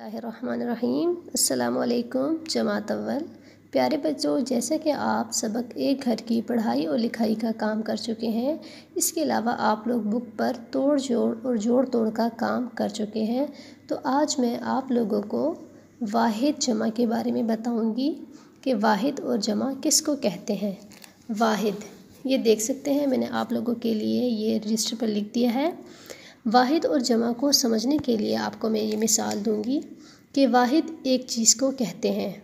अस्सलाम वालेकुम जमात अव्वल प्यारे बच्चों जैसे कि आप सबक एक घर की पढ़ाई और लिखाई का काम कर चुके हैं इसके अलावा आप लोग बुक पर तोड़ जोड़ और जोड़ तोड़ का काम कर चुके हैं तो आज मैं आप लोगों को वाहिद जमा के बारे में बताऊंगी कि वाहिद और जमा किसको कहते हैं वाहिद ये देख सकते हैं मैंने आप लोगों के लिए ये रजिस्टर पर लिख दिया है वाहिद और जमा को समझने के लिए आपको मैं ये मिसाल दूंगी कि वाहिद एक चीज़ को कहते हैं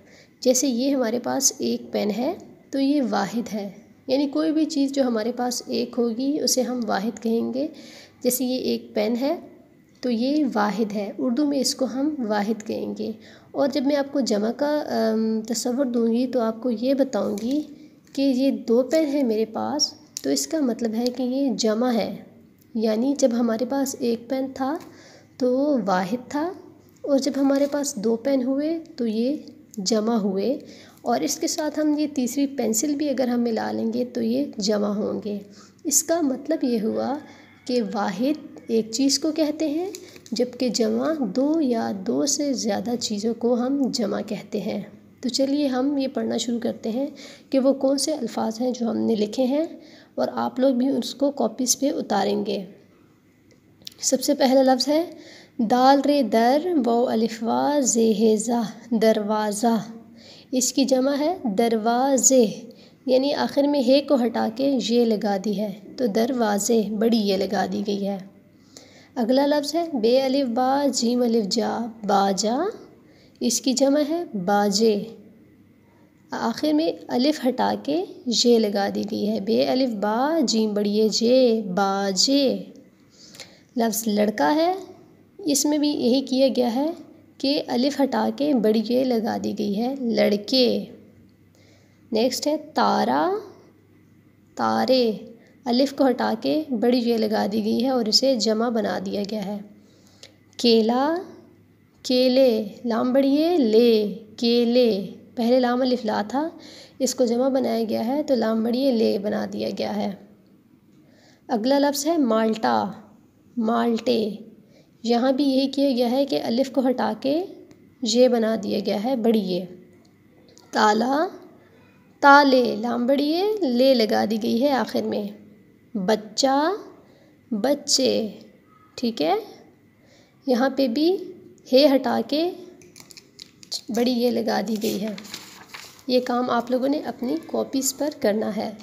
जैसे ये हमारे पास एक पेन है तो ये वाहिद है यानी कोई भी चीज़ जो हमारे पास एक होगी उसे हम वाहिद कहेंगे जैसे ये एक पेन है तो ये वाहिद है उर्दू में इसको हम वाहिद कहेंगे और जब मैं आपको जमा का तस्वर दूंगी तो आपको ये बताऊंगी कि ये दो पेन है मेरे पास तो इसका मतलब है कि ये जमा है यानी जब हमारे पास एक पेन था तो वो वाहिद था और जब हमारे पास दो पेन हुए तो ये जमा हुए और इसके साथ हम ये तीसरी पेंसिल भी अगर हम मिला लेंगे तो ये जमा होंगे इसका मतलब ये हुआ कि वाहिद एक चीज़ को कहते हैं जबकि जमा दो या दो से ज़्यादा चीज़ों को हम जमा कहते हैं तो चलिए हम ये पढ़ना शुरू करते हैं कि वो कौन से अल्फाज हैं जो हमने लिखे हैं और आप लोग भी उसको कॉपीज़ पे उतारेंगे सबसे पहला लफ्ज़ है दाल रे दर वो अलिफवा जेहेज़ा दरवाज़ा इसकी जमा है दरवाज़े यानी आखिर में हे को हटा के ये लगा दी है तो दरवाज़े बड़ी ये लगा दी गई है अगला लफ्ज़ है बे अलिफ बा जीम अलिफ जा बाजा इसकी जमा है बाजे आखिर में अलिफ़ हटा के जे लगा दी गई है बे अलिफ़ बा जीम बड़ी बा जे लफ्ज़ लड़का है इसमें भी यही किया गया है कि अलिफ़ हटा के बड़ी ये लगा दी गई है लड़के नेक्स्ट है तारा तारे अलिफ़ को हटा के बड़ी ये लगा दी गई है और इसे जमा बना दिया गया है केला केले लाम बड़ी ले केले पहले लाम अलिफ ला था इसको जमा बनाया गया है तो लाम बड़ी ले बना दिया गया है अगला लफ्स है माल्टा माल्टे यहाँ भी यही किया गया है कि अलिफ को हटा के ये बना दिया गया है बड़िए ताला ताले लाम ले लगा दी गई है आखिर में बच्चा बच्चे ठीक है यहाँ पे भी हे हटा के बड़ी ये लगा दी गई है ये काम आप लोगों ने अपनी कॉपीज़ पर करना है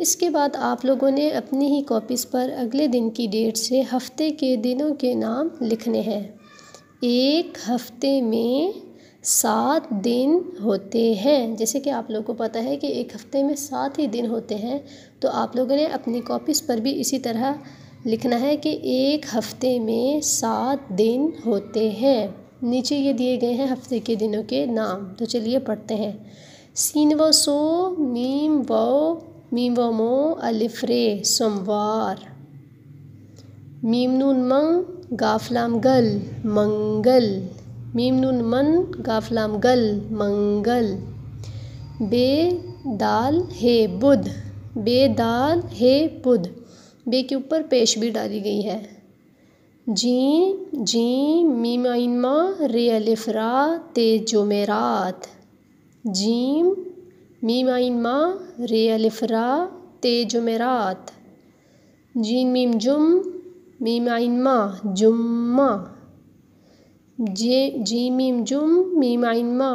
इसके बाद आप लोगों ने अपनी ही कॉपीज़ पर अगले दिन की डेट से हफ्ते के दिनों के नाम लिखने हैं एक हफ्ते में सात दिन होते हैं जैसे कि आप लोगों को पता है कि एक हफ्ते में सात ही दिन होते हैं तो आप लोगों ने अपनी कॉपीज़ पर भी इसी तरह लिखना है कि एक हफ्ते में सात दिन होते हैं नीचे ये दिए गए हैं हफ्ते के दिनों के नाम तो चलिए पढ़ते हैं सीन व सो मीम व मीम व मो अलिफ्रे सोमवार मीम नून मंग गाफलाम गल मंगल मीम नून मन गाफलाम गल मंगल बे दाल हे बुध बे दाल हे बुध बे के ऊपर पेश भी डाली गई है जी जी जीं जीं मीमाइनमा रेअलिफ़रा तेजोमेरात जीम रे मीमाइनमा ते जुमेरात जीन मीम जुम मीमाइनमा जुम्मा जे जी मीम जुम मीमाइनमा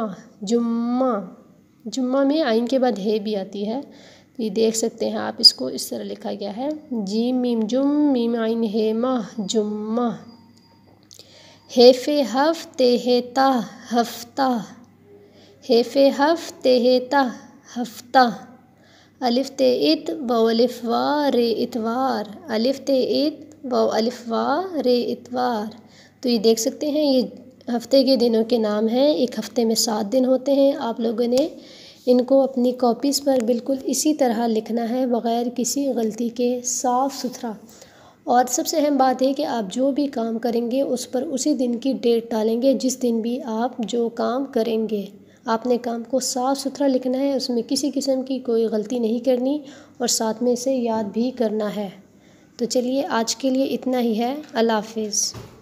जुम्मा जुम्मा में आइन के बाद हे भी आती है तो ये देख सकते हैं आप इसको इस तरह लिखा गया है जी मीम जुम मीम आइन हे माह जुम्मा हेफे हफ तेहता हफ्ता हेफे हफ तेहता हफ्ता अलिफ ते इत बलिफ वा रे इतवार अलिफ ते इत बलिफ वा रे इतवार तो ये देख सकते हैं ये हफ्ते के दिनों के नाम हैं एक हफ्ते में सात दिन होते हैं आप लोगों ने इनको अपनी कॉपीज़ पर बिल्कुल इसी तरह लिखना है बग़ैर किसी ग़लती के साफ़ सुथरा और सबसे अहम बात है कि आप जो भी काम करेंगे उस पर उसी दिन की डेट डालेंगे जिस दिन भी आप जो काम करेंगे आपने काम को साफ़ सुथरा लिखना है उसमें किसी किस्म की कोई गलती नहीं करनी और साथ में इसे याद भी करना है तो चलिए आज के लिए इतना ही है अल्लाह हाफिज़